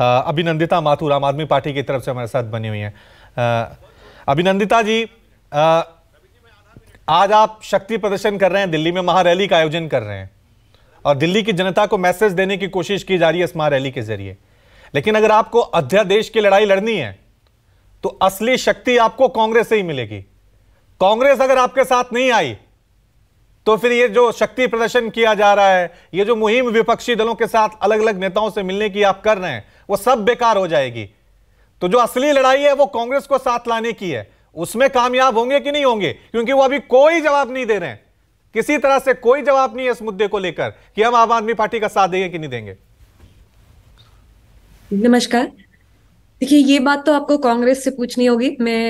अभिनंदिता माथुर आम आदमी पार्टी की तरफ से हमारे साथ बनी हुई हैं अभिनंदिता जी आज आप शक्ति प्रदर्शन कर रहे हैं दिल्ली में महारैली का आयोजन कर रहे हैं और दिल्ली की जनता को मैसेज देने की कोशिश की जा रही है इस महारैली के जरिए लेकिन अगर आपको अध्यादेश की लड़ाई लड़नी है तो असली शक्ति आपको कांग्रेस से ही मिलेगी कांग्रेस अगर आपके साथ नहीं आई तो फिर ये जो शक्ति प्रदर्शन किया जा रहा है ये जो मुहिम विपक्षी दलों के साथ अलग अलग नेताओं से मिलने की आप कर रहे हैं वो सब बेकार हो जाएगी तो जो असली लड़ाई है वो कांग्रेस को साथ लाने की है उसमें कामयाब होंगे कि नहीं होंगे क्योंकि वो अभी कोई जवाब नहीं दे रहे हैं किसी तरह से कोई जवाब नहीं है इस मुद्दे को लेकर कि हम आम आदमी पार्टी का साथ देंगे कि नहीं देंगे नमस्कार देखिए ये बात तो आपको कांग्रेस से पूछनी होगी मैं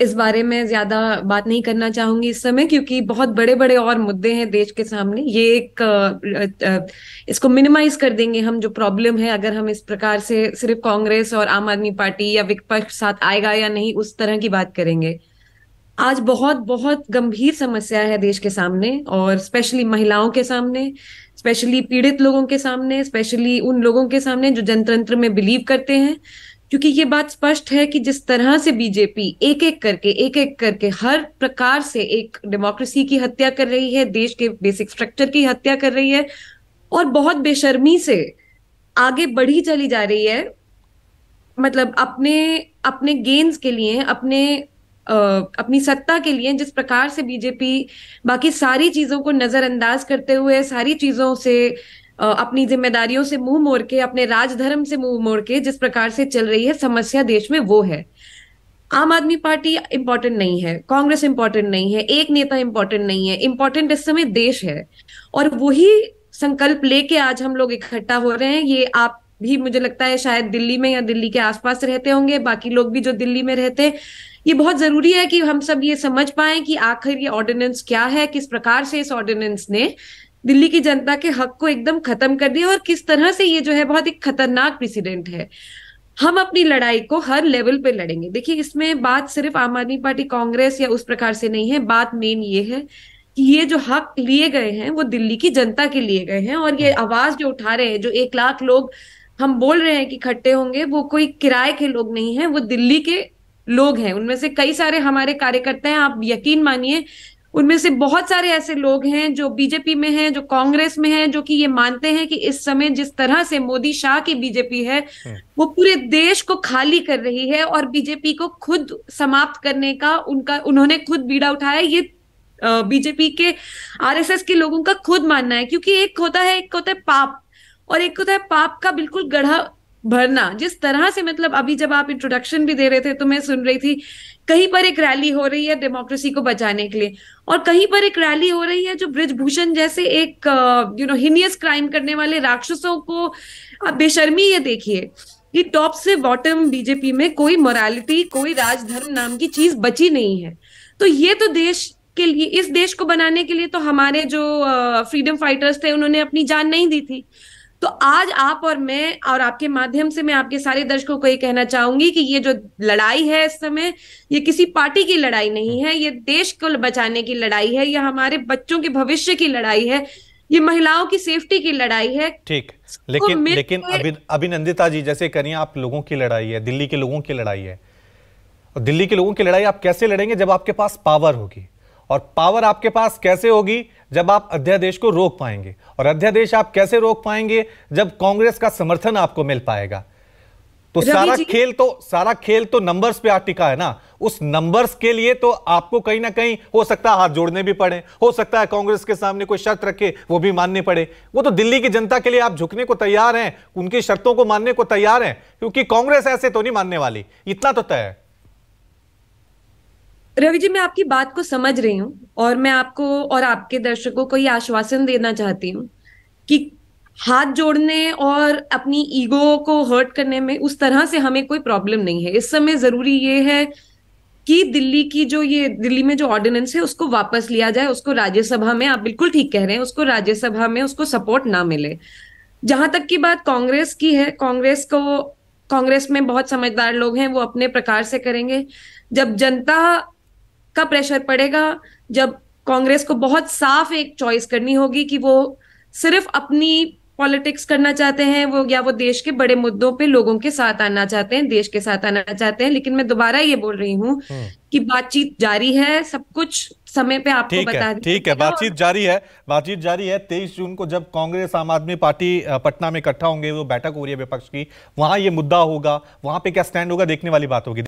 इस बारे में ज्यादा बात नहीं करना चाहूंगी इस समय क्योंकि बहुत बड़े बड़े और मुद्दे हैं देश के सामने ये एक इसको मिनिमाइज कर देंगे हम जो प्रॉब्लम है अगर हम इस प्रकार से सिर्फ कांग्रेस और आम आदमी पार्टी या विपक्ष साथ आएगा या नहीं उस तरह की बात करेंगे आज बहुत बहुत गंभीर समस्या है देश के सामने और स्पेशली महिलाओं के सामने स्पेशली पीड़ित लोगों के सामने स्पेशली उन लोगों के सामने जो जनतंत्र में बिलीव करते हैं क्योंकि ये बात स्पष्ट है कि जिस तरह से बीजेपी एक एक करके एक एक करके हर प्रकार से एक डेमोक्रेसी की हत्या कर रही है देश के बेसिक स्ट्रक्चर की हत्या कर रही है और बहुत बेशर्मी से आगे बढ़ी चली जा रही है मतलब अपने अपने गेंस के लिए अपने अपनी सत्ता के लिए जिस प्रकार से बीजेपी बाकी सारी चीजों को नजरअंदाज करते हुए सारी चीजों से अपनी जिम्मेदारियों से मुंह मोड़ के अपने राजधर्म से मुंह मोड़ के जिस प्रकार से चल रही है समस्या देश में वो है आम आदमी पार्टी इंपॉर्टेंट नहीं है कांग्रेस इंपॉर्टेंट नहीं है एक नेता इंपॉर्टेंट नहीं है इंपॉर्टेंट इस समय देश है और वही संकल्प लेके आज हम लोग इकट्ठा हो रहे हैं ये आप भी मुझे लगता है शायद दिल्ली में या दिल्ली के आसपास रहते होंगे बाकी लोग भी जो दिल्ली में रहते हैं ये बहुत जरूरी है कि हम सब ये समझ पाए कि आखिर ये ऑर्डिनेंस क्या है किस प्रकार से इस ऑर्डिनेंस ने दिल्ली की जनता के हक को एकदम खत्म कर दिया और किस तरह से ये जो है बहुत एक खतरनाक प्रेसिडेंट है हम अपनी लड़ाई को हर लेवल पे लड़ेंगे देखिए इसमें बात सिर्फ आम आदमी पार्टी कांग्रेस या उस प्रकार से नहीं है बात मेन ये है कि ये जो हक लिए गए हैं वो दिल्ली की जनता के लिए गए हैं और ये आवाज जो उठा रहे हैं जो एक लाख लोग हम बोल रहे हैं कि इकट्ठे होंगे वो कोई किराए के लोग नहीं है वो दिल्ली के लोग हैं उनमें से कई सारे हमारे कार्यकर्ता हैं आप यकीन मानिए उनमें से बहुत सारे ऐसे लोग हैं जो बीजेपी में हैं जो कांग्रेस में हैं जो कि ये मानते हैं कि इस समय जिस तरह से मोदी शाह की बीजेपी है हम्म। वो पूरे देश को खाली कर रही है और बीजेपी को खुद समाप्त करने का उनका उन्होंने खुद बीड़ा उठाया ये बीजेपी के आरएसएस के लोगों का खुद मानना है क्योंकि एक होता है एक होता है पाप और एक होता है पाप का बिल्कुल गढ़ा भरना जिस तरह से मतलब अभी जब आप इंट्रोडक्शन भी दे रहे थे तो मैं सुन रही थी कहीं पर एक रैली हो रही है डेमोक्रेसी को बचाने के लिए और कहीं पर एक रैली हो रही है जो ब्रिजभूषण जैसे एक यू नो हिनियस क्राइम करने वाले राक्षसों को आप बेशर्मी ये देखिए कि टॉप से बॉटम बीजेपी में कोई मोरालिटी कोई राजधर्म नाम की चीज बची नहीं है तो ये तो देश के लिए इस देश को बनाने के लिए तो हमारे जो फ्रीडम uh, फाइटर्स थे उन्होंने अपनी जान नहीं दी थी तो आज आप और मैं और आपके माध्यम से मैं आपके सारे दर्शकों को ये कहना चाहूंगी कि ये जो लड़ाई है इस समय ये किसी पार्टी की लड़ाई नहीं है ये देश को बचाने की लड़ाई है ये हमारे बच्चों के भविष्य की लड़ाई है ये महिलाओं की सेफ्टी की लड़ाई है ठीक लेकिन लेकिन अभिनंदिता जी जैसे करिए आप लोगों की लड़ाई है दिल्ली के लोगों की लड़ाई है और दिल्ली के लोगों की लड़ाई आप कैसे लड़ेंगे जब आपके पास पावर होगी और पावर आपके पास कैसे होगी जब आप अध्यादेश को रोक पाएंगे और अध्यादेश आप कैसे रोक पाएंगे जब कांग्रेस का समर्थन आपको मिल पाएगा तो सारा खेल तो सारा खेल तो नंबर्स पे टिका है ना उस नंबर्स के लिए तो आपको कहीं ना कहीं हो सकता है हाथ जोड़ने भी पड़े हो सकता है कांग्रेस के सामने कोई शर्त रखे वो भी मानने पड़े वो तो दिल्ली की जनता के लिए आप झुकने को तैयार हैं उनकी शर्तों को मानने को तैयार हैं क्योंकि कांग्रेस ऐसे तो नहीं मानने वाली इतना तो तय है रवि जी मैं आपकी बात को समझ रही हूँ और मैं आपको और आपके दर्शकों को ये आश्वासन देना चाहती हूँ कि हाथ जोड़ने और अपनी ईगो को हर्ट करने में उस तरह से हमें कोई प्रॉब्लम नहीं है इस समय जरूरी ये है कि दिल्ली की जो ये दिल्ली में जो ऑर्डिनेंस है उसको वापस लिया जाए उसको राज्यसभा में आप बिल्कुल ठीक कह रहे हैं उसको राज्यसभा में उसको सपोर्ट ना मिले जहां तक की बात कांग्रेस की है कांग्रेस को कांग्रेस में बहुत समझदार लोग हैं वो अपने प्रकार से करेंगे जब जनता का प्रेशर पड़ेगा जब कांग्रेस को बहुत साफ एक चॉइस करनी होगी कि वो सिर्फ अपनी पॉलिटिक्स करना चाहते हैं वो या वो देश के बड़े मुद्दों पे लोगों के साथ आना चाहते हैं देश के साथ आना चाहते हैं लेकिन मैं दोबारा ये बोल रही हूँ हम्म। कि बातचीत जारी है सब कुछ समय पे आपको बता है, ठीक है बातचीत जारी है बातचीत जारी है तेईस जून को जब कांग्रेस आम आदमी पार्टी पटना में इकट्ठा होंगे वो बैठक हो रही है विपक्ष की वहां ये मुद्दा होगा वहां पे क्या स्टैंड होगा देखने वाली बात होगी